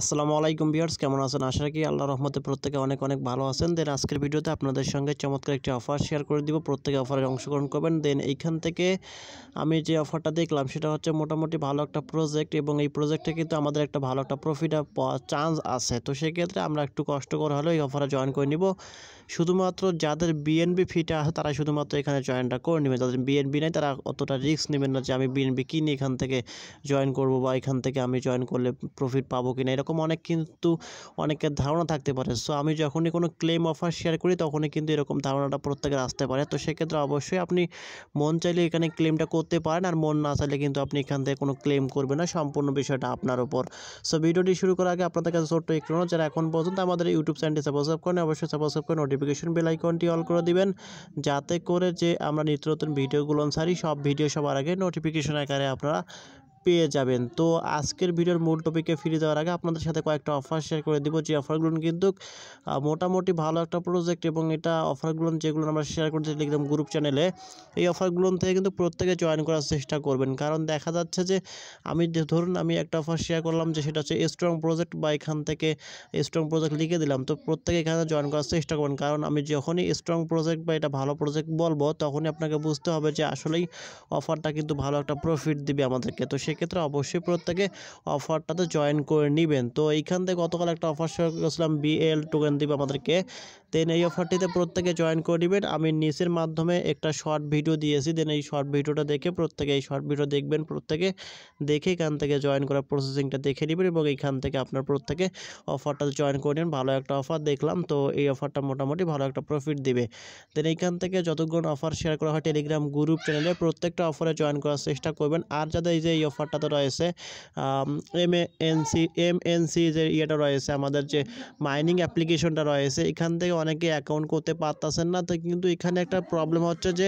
আসসালামু আলাইকুম বিয়ার্স কেমন আছেন আশা রাখি আল্লাহ রহমতে প্রত্যেকে অনেক অনেক ভালো আছেন দেন আজকের ভিডিওতে আপনাদের সঙ্গে চমৎকার একটি অফার শেয়ার করে দিব প্রত্যেকে অফারে অংশগ্রহণ করবেন দেন এইখান থেকে আমি যে অফারটা দেখলাম সেটা হচ্ছে মোটামুটি ভালো একটা প্রজেক্ট এবং এই প্রজেক্টে কিন্তু আমাদের একটা ভালো একটা প্রফিট চান্স আছে তো সেক্ষেত্রে আমরা একটু কষ্টকর হলেও এই অফারে জয়েন করে নিব শুধুমাত্র যাদের বিএনবি ফিটা আছে তারা শুধুমাত্র এখানে জয়েনটা করে নেবে যাদের বিএনবি নেই তারা অতটা রিস্ক নেবেন না যে আমি বিএনবি কিনি এখান থেকে জয়েন করব বা এখান থেকে আমি জয়েন করলে প্রফিট পাবো কিনা এরকম এরকম অনেক কিন্তু অনেকের ধারণা থাকতে পারে সো আমি যখনই কোনো ক্লেম অফার শেয়ার করি তখনই কিন্তু এরকম ধারণাটা প্রত্যেকের আসতে পারে তো সেক্ষেত্রে অবশ্যই আপনি মন চাইলে এখানে ক্লেমটা করতে পারেন আর মন না চাইলে কিন্তু আপনি এখান থেকে কোনো ক্লেম করবেন না সম্পূর্ণ বিষয়টা আপনার উপর সো ভিডিওটি শুরু করার আগে আপনাদের কাছে ছোট্ট একটু যারা এখন পর্যন্ত আমাদের ইউটিউব চ্যানেলটি সাবস্ক্রাইব করেন অবশ্যই সাবস্ক্রাইব করে নোটিফিকেশন বেল আইকনটি অল করে দিবেন যাতে করে যে আমরা নিত্য নতুন ভিডিওগুলো সারি সব ভিডিও সবার আগে নোটিফিকেশন আকারে আপনারা পেয়ে যাবেন তো আজকের ভিডিওর মূল টপিকে ফিরে যাওয়ার আগে আপনাদের সাথে কয়েকটা অফার শেয়ার করে দিব যে অফারগুলো কিন্তু মোটামুটি ভালো একটা প্রজেক্ট এবং এটা অফারগুলো যেগুলো আমরা শেয়ার করতে লিখলাম গ্রুপ চ্যানেলে এই অফারগুলো থেকে কিন্তু প্রত্যেকে জয়েন করার চেষ্টা করবেন কারণ দেখা যাচ্ছে যে আমি ধরুন আমি একটা অফার শেয়ার করলাম যে সেটা হচ্ছে স্ট্রং প্রজেক্ট বা এখান থেকে স্ট্রং প্রজেক্ট লিখে দিলাম তো প্রত্যেকে এখানে জয়েন করার চেষ্টা করবেন কারণ আমি যখনই স্ট্রং প্রজেক্ট বা এটা ভালো প্রজেক্ট বলবো তখনই আপনাকে বুঝতে হবে যে আসলেই অফারটা কিন্তু ভালো একটা প্রফিট দিবে আমাদেরকে তো সে সেক্ষেত্রে অবশ্যই প্রত্যেকে অফারটাতে জয়েন করে নেবেন তো এইখান থেকে গতকাল একটা অফার শেয়ার করেছিলাম বিএল টোকেন দিবে আমাদেরকে দেন এই অফারটিতে প্রত্যেকে জয়েন করে নেবেন আমি নিচের মাধ্যমে একটা শর্ট ভিডিও দিয়েছি দেন এই শর্ট ভিডিওটা দেখে প্রত্যেকে এই শর্ট ভিডিও দেখবেন প্রত্যেকে দেখে এখান থেকে জয়েন করার প্রসেসিংটা দেখে নেবেন এবং এইখান থেকে আপনার প্রত্যেকে অফারটা জয়েন করে নেন ভালো একটা অফার দেখলাম তো এই অফারটা মোটামুটি ভালো একটা প্রফিট দিবে দেন এইখান থেকে যতক্ষণ অফার শেয়ার করা হয় টেলিগ্রাম গ্রুপ চ্যানেলে প্রত্যেকটা অফারে জয়েন করার চেষ্টা করবেন আর যাদের এই যে এই অফারটা তো রয়েছে M N C M N C যে ইয়েটা রয়েছে আমাদের যে মাইনিং অ্যাপ্লিকেশনটা রয়েছে এখান থেকে অনেকে অ্যাকাউন্ট করতে পারতেছেন না তো কিন্তু এখানে একটা প্রবলেম হচ্ছে যে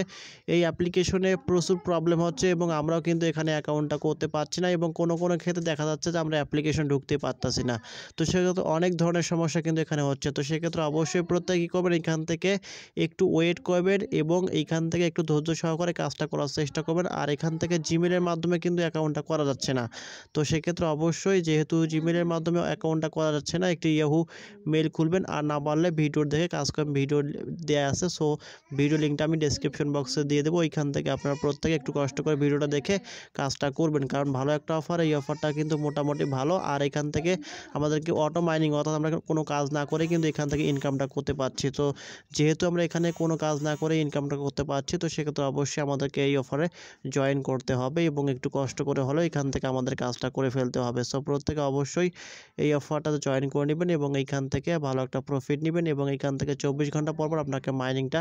এই অ্যাপ্লিকেশনে প্রচুর প্রবলেম হচ্ছে এবং আমরাও কিন্তু এখানে অ্যাকাউন্টটা করতে পারছি না এবং কোনো কোনো ক্ষেত্রে দেখা যাচ্ছে যে আমরা অ্যাপ্লিকেশন ঢুকতে পারতাছি না তো সেক্ষেত্রে অনেক ধরনের সমস্যা কিন্তু এখানে হচ্ছে তো সেক্ষেত্রে অবশ্যই প্রত্যেক কী করবেন এখান থেকে একটু ওয়েট করবেন এবং এখান থেকে একটু ধৈর্য সহকারে কাজটা করার চেষ্টা করবেন আর এখান থেকে জিমেলের মাধ্যমে কিন্তু অ্যাকাউন্টটা করা যাচ্ছে না তো সেক্ষেত্রে অবশ্যই যেহেতু জিমেলের মাধ্যমে অ্যাকাউন্টটা করা যাচ্ছে না একটি ইয়াহু মেল খুলবেন আর না পারলে ভিডিওর দেখে থেকে কাজকর্ম ভিডিও দেওয়া আছে সো ভিডিও লিঙ্কটা আমি ডেসক্রিপশন বক্সে দিয়ে দেবো ওইখান থেকে আপনারা প্রত্যেকে একটু কষ্ট করে ভিডিওটা দেখে কাজটা করবেন কারণ ভালো একটা অফার এই অফারটা কিন্তু মোটামুটি ভালো আর এখান থেকে আমাদেরকে অটো মাইনিং অর্থাৎ আমরা কোনো কাজ না করে কিন্তু এখান থেকে ইনকামটা করতে পারছি তো যেহেতু আমরা এখানে কোনো কাজ না করে ইনকামটা করতে পারছি তো সেক্ষেত্রে অবশ্যই আমাদেরকে এই অফারে জয়েন করতে হবে এবং একটু কষ্ট করে হলেও এখান থেকে আমাদের কাজটা করে ফেলতে হবে সো প্রত্যেকে অবশ্যই এই অফারটাতে জয়েন করে নেবেন এবং এইখান থেকে ভালো একটা প্রফিট নেবেন এবং এইখান এখান থেকে চব্বিশ ঘন্টা পর পর আপনাকে মাইনিংটা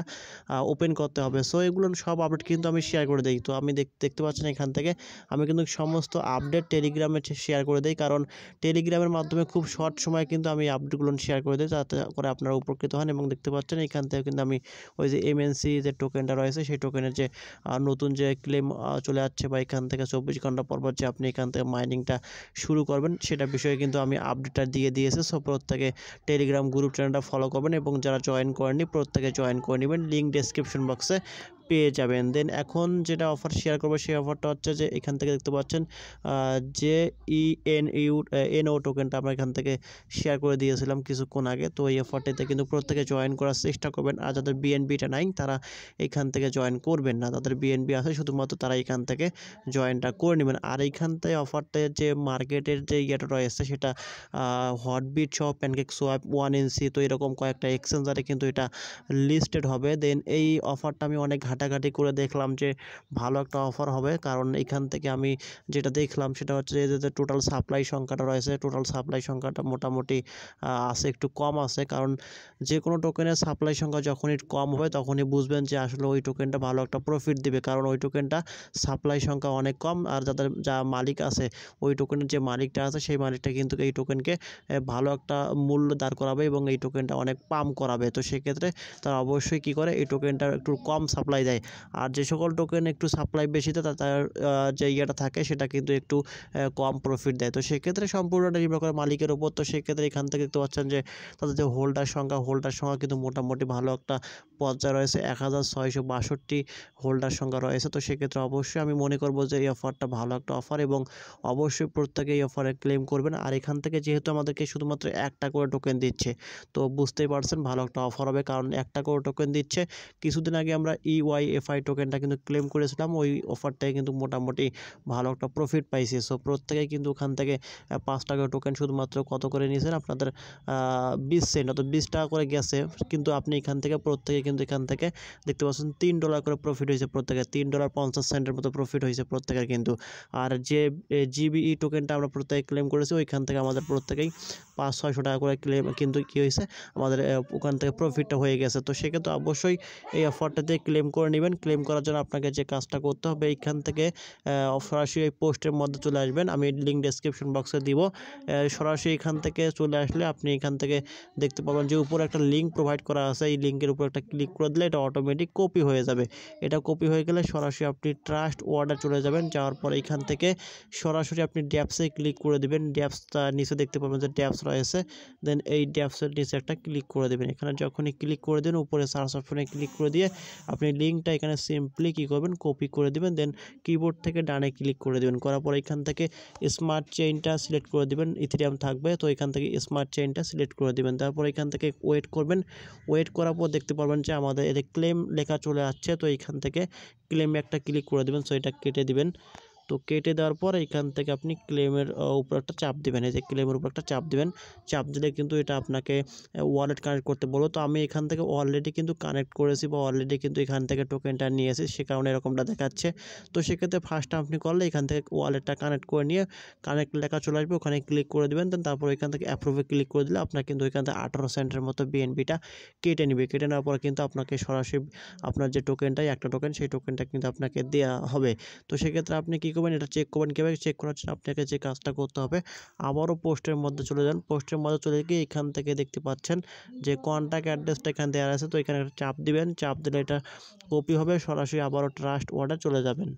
ওপেন করতে হবে সো এগুলো সব আপডেট কিন্তু আমি শেয়ার করে দিই তো আমি দেখতে পাচ্ছেন এখান থেকে আমি কিন্তু সমস্ত আপডেট টেলিগ্রামে শেয়ার করে দিই কারণ টেলিগ্রামের মাধ্যমে খুব শর্ট সময়ে কিন্তু আমি আপডেটগুলো শেয়ার করে দিই যাতে করে আপনারা উপকৃত হন এবং দেখতে পাচ্ছেন এখান থেকে কিন্তু আমি ওই যে এমএনসি যে টোকেনটা রয়েছে সেই টোকেনের যে নতুন যে ক্লেম চলে আসছে বা এখান থেকে চব্বিশ ঘন্টা পর পর যে আপনি এখান থেকে মাইনিংটা শুরু করবেন সেটা বিষয়ে কিন্তু আমি আপডেটটা দিয়ে দিয়েছি সো প্রত্যেকে টেলিগ্রাম গ্রুপ চ্যানেলটা ফলো করবেন এবং যারা জয়েন কোরনি প্রত্যেককে জয়েন করে নিবেন লিংক ডেসক্রিপশন বক্সে পেয়ে যাবেন দেন এখন যেটা অফার শেয়ার করবো সেই অফারটা হচ্ছে যে এখান থেকে দেখতে পাচ্ছেন যে ই এন ইউ এনও টোকেনটা আমরা এখান থেকে শেয়ার করে দিয়েছিলাম কিছুক্ষণ আগে তো এই অফারটিতে কিন্তু প্রত্যেকে জয়েন করার চেষ্টা করবেন আর যাদের বিএনবিটা নাই তারা এখান থেকে জয়েন করবেন না তাদের বিএনবি আছে শুধুমাত্র তারা এখান থেকে জয়েনটা করে নেবেন আর এইখান থেকে অফারটা যে মার্কেটের যে ইয়েটা রয়েছে সেটা হটবিট সহ প্যানকেক সোয়াপ ওয়ান সি তো এরকম কয়েকটা এক্সচেঞ্জারে কিন্তু এটা লিস্টেড হবে দেন এই অফারটা আমি অনেক ঘাটতি ঘাটাঘাটি করে দেখলাম যে ভালো একটা অফার হবে কারণ এখান থেকে আমি যেটা দেখলাম সেটা হচ্ছে যে টোটাল সাপ্লাই সংখ্যাটা রয়েছে টোটাল সাপ্লাই সংখ্যাটা মোটামুটি আছে একটু কম আছে কারণ যে কোনো টোকেনের সাপ্লাই সংখ্যা যখনই কম হবে তখনই বুঝবেন যে আসলে ওই টোকেনটা ভালো একটা প্রফিট দিবে কারণ ওই টোকেনটা সাপ্লাই সংখ্যা অনেক কম আর যাদের যা মালিক আছে ওই টোকেনের যে মালিকটা আছে সেই মালিকটা কিন্তু এই টোকেনকে ভালো একটা মূল্য দাঁড় করাবে এবং এই টোকেনটা অনেক পাম করাবে তো সেক্ষেত্রে তারা অবশ্যই কি করে এই টোকেনটা একটু কম সাপ্লাই যায় আর যে সকল টোকেন একটু সাপ্লাই বেশি তো তার যে ইয়েটা থাকে সেটা কিন্তু একটু কম প্রফিট দেয় তো সেক্ষেত্রে সম্পূর্ণ নির্ভর করে মালিকের ওপর তো সেক্ষেত্রে এখান থেকে দেখতে পাচ্ছেন যে তাদের যে হোল্ডার সংখ্যা হোল্ডার সংখ্যা কিন্তু মোটামুটি ভালো একটা পর্যায়ে রয়েছে এক হাজার ছয়শো বাষট্টি হোল্ডার সংখ্যা রয়েছে তো সেক্ষেত্রে অবশ্যই আমি মনে করবো যে এই অফারটা ভালো একটা অফার এবং অবশ্যই প্রত্যেকে এই অফারে ক্লেম করবেন আর এখান থেকে যেহেতু আমাদেরকে শুধুমাত্র একটা করে টোকেন দিচ্ছে তো বুঝতেই পারছেন ভালো একটা অফার হবে কারণ একটা করে টোকেন দিচ্ছে কিছুদিন আগে আমরা ইওয়াই আই এফআই টোকেনটা কিন্তু ক্লেম করেছিলাম ওই অফারটাই কিন্তু মোটামুটি ভালো একটা প্রফিট পাইছে সো প্রত্যেকে কিন্তু ওখান থেকে পাঁচ টাকা টোকেন শুধুমাত্র কত করে নিয়েছেন আপনাদের বিশ সেন্ট অর্থাৎ বিশ টাকা করে গেছে কিন্তু আপনি এখান থেকে প্রত্যেকে কিন্তু এখান থেকে দেখতে পাচ্ছেন তিন ডলার করে প্রফিট হয়েছে প্রত্যেকের তিন ডলার পঞ্চাশ সেন্টের মতো প্রফিট হয়েছে প্রত্যেকের কিন্তু আর যে জিবিই টোকেনটা e আমরা প্রত্যেকে ক্লেম করেছি ওইখান থেকে আমাদের প্রত্যেকেই পাঁচ ছয়শো টাকা করে ক্লেম কিন্তু কী হয়েছে আমাদের ওখান থেকে প্রফিটটা হয়ে গেছে তো সেক্ষেত্রে অবশ্যই এই অফারটাতে ক্লেম করে নেবেন ক্লেম করার জন্য আপনাকে যে কাজটা করতে হবে এইখান থেকে সরাসরি এই পোস্টের মধ্যে চলে আসবেন আমি লিঙ্ক ডিসক্রিপশন বক্সে দিব সরাসরি এখান থেকে চলে আসলে আপনি এখান থেকে দেখতে পাবেন যে উপরে একটা লিঙ্ক প্রোভাইড করা আছে এই লিঙ্কের উপর একটা ক্লিক করে দিলে এটা অটোমেটিক কপি হয়ে যাবে এটা কপি হয়ে গেলে সরাসরি আপনি ট্রাস্ট ওয়ার্ডে চলে যাবেন যাওয়ার পর এখান থেকে সরাসরি আপনি ড্যাপসে ক্লিক করে দেবেন ড্যাপসটা নিচে দেখতে পাবেন যে ড্যাপস রয়েছে দেন এই ড্যাপসের নিচে একটা ক্লিক করে দেবেন এখানে যখনই ক্লিক করে দেবেন উপরে সার্চ অপশনে ক্লিক করে দিয়ে আপনি লিঙ্ক লিঙ্কটা এখানে সিম্পলি কী করবেন কপি করে দেবেন দেন কিবোর্ড থেকে ডানে ক্লিক করে দেবেন করার পর এখান থেকে স্মার্ট চেইনটা সিলেক্ট করে দেবেন ইথিরিয়াম থাকবে তো এখান থেকে স্মার্ট চেইনটা সিলেক্ট করে দেবেন তারপর এখান থেকে ওয়েট করবেন ওয়েট করার পর দেখতে পারবেন যে আমাদের এতে ক্লেম লেখা চলে আসছে তো এখান থেকে ক্লেম একটা ক্লিক করে দেবেন সো এটা কেটে দেবেন তো কেটে দেওয়ার পর এখান থেকে আপনি ক্লেমের উপর একটা চাপ দেবেন এই যে ক্লেমের উপর একটা চাপ দেবেন চাপ দিলে কিন্তু এটা আপনাকে ওয়ালেট কানেক্ট করতে বলো তো আমি এখান থেকে অলরেডি কিন্তু কানেক্ট করেছি বা অলরেডি কিন্তু এখান থেকে টোকেনটা নিয়ে এসেছি সে কারণে এরকমটা দেখাচ্ছে তো সেক্ষেত্রে ফার্স্ট আপনি করলে এখান থেকে ওয়ালেটটা কানেক্ট করে নিয়ে কানেক্ট লেখা চলে আসবে ওখানে ক্লিক করে দেবেন দেন তারপর এখান থেকে অ্যাপ্রুভে ক্লিক করে দিলে আপনার কিন্তু এখান থেকে আঠারো সেন্টের মতো বিএনপিটা কেটে নেবে কেটে নেওয়ার পর কিন্তু আপনাকে সরাসরি আপনার যে টোকেনটাই একটা টোকেন সেই টোকেনটা কিন্তু আপনাকে দেওয়া হবে তো সেক্ষেত্রে আপনি কী করবেন এটা চেক করবেন কীভাবে চেক করার জন্য আপনাকে যে কাজটা করতে হবে আবারও পোস্টের মধ্যে চলে যান পোস্টের মধ্যে চলে গিয়ে এখান থেকে দেখতে পাচ্ছেন যে কন্ট্যাক্ট অ্যাড্রেসটা এখানে দেওয়া আছে তো এখানে একটা চাপ দিবেন চাপ দিলে এটা কপি হবে সরাসরি আবারও ট্রাস্ট ওয়ার্ডে চলে যাবেন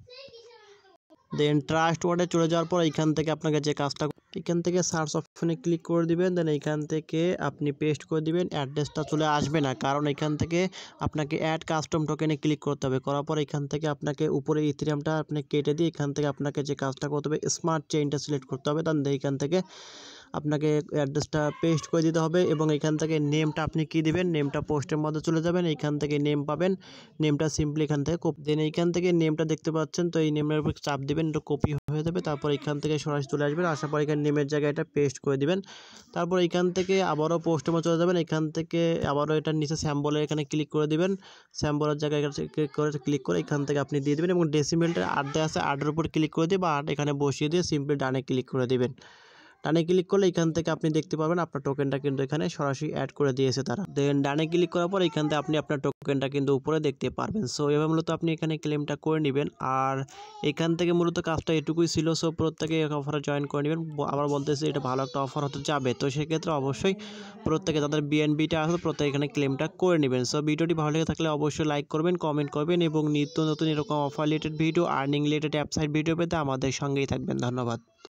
দেন ট্রাস্ট ওয়ার্ডে চলে যাওয়ার পর এখান থেকে আপনাকে যে কাজটা এখান থেকে সার্চ অপশনে ক্লিক করে দিবেন দেন এখান থেকে আপনি পেস্ট করে দিবেন অ্যাড্রেসটা চলে আসবে না কারণ এখান থেকে আপনাকে অ্যাড কাস্টম টোকেনে ক্লিক করতে হবে করার পর এখান থেকে আপনাকে উপরে ইথিরিয়ামটা আপনি কেটে দিয়ে এখান থেকে আপনাকে যে কাজটা করতে হবে স্মার্ট চেইনটা সিলেক্ট করতে হবে দেন এখান থেকে আপনাকে অ্যাড্রেসটা পেস্ট করে দিতে হবে এবং এখান থেকে নেমটা আপনি কি দিবেন নেমটা পোস্টের মধ্যে চলে যাবেন এখান থেকে নেম পাবেন নেমটা সিম্পলি এখান থেকে কপি দেন এইখান থেকে নেমটা দেখতে পাচ্ছেন তো এই নেমের উপর চাপ দিবেন এটা কপি হয়ে যাবে তারপর এখান থেকে সরাসরি চলে আসবেন আসার পর এখানে নেমের জায়গায় এটা পেস্ট করে দিবেন তারপর এখান থেকে আবারও পোস্টমে চলে যাবেন এখান থেকে আবারও এটা নিচে স্যাম্বলে এখানে ক্লিক করে দিবেন স্যাম্বলের জায়গায় ক্লিক করে ক্লিক করে এখান থেকে আপনি দিয়ে দেবেন এবং ডেসিমেলটা আট আছে আর্ডের উপর ক্লিক করে দিয়ে বা এখানে বসিয়ে দিয়ে সিম্পলি ডানে ক্লিক করে দিবেন ডানে ক্লিক করলে এখান থেকে আপনি দেখতে পাবেন আপনার টোকেনটা কিন্তু এখানে সরাসরি অ্যাড করে দিয়েছে তারা দেন ডানে ক্লিক করার পর এখান থেকে আপনি আপনার টোকেনটা কিন্তু উপরে দেখতে পারবেন সো এভাবে মূলত আপনি এখানে ক্লেমটা করে নেবেন আর এখান থেকে মূলত কাজটা এটুকুই ছিল সো প্রত্যেকে অফারে জয়েন করে নেবেন আবার বলতেছে এটা ভালো একটা অফার হতে যাবে তো সেক্ষেত্রে অবশ্যই প্রত্যেকে তাদের বিএনবিটা আসলে প্রত্যেকে এখানে ক্লেমটা করে নেবেন সো ভিডিওটি ভালো লেগে থাকলে অবশ্যই লাইক করবেন কমেন্ট করবেন এবং নিত্য নতুন এরকম offer related video earning related app site video পেতে আমাদের সঙ্গেই থাকবেন ধন্যবাদ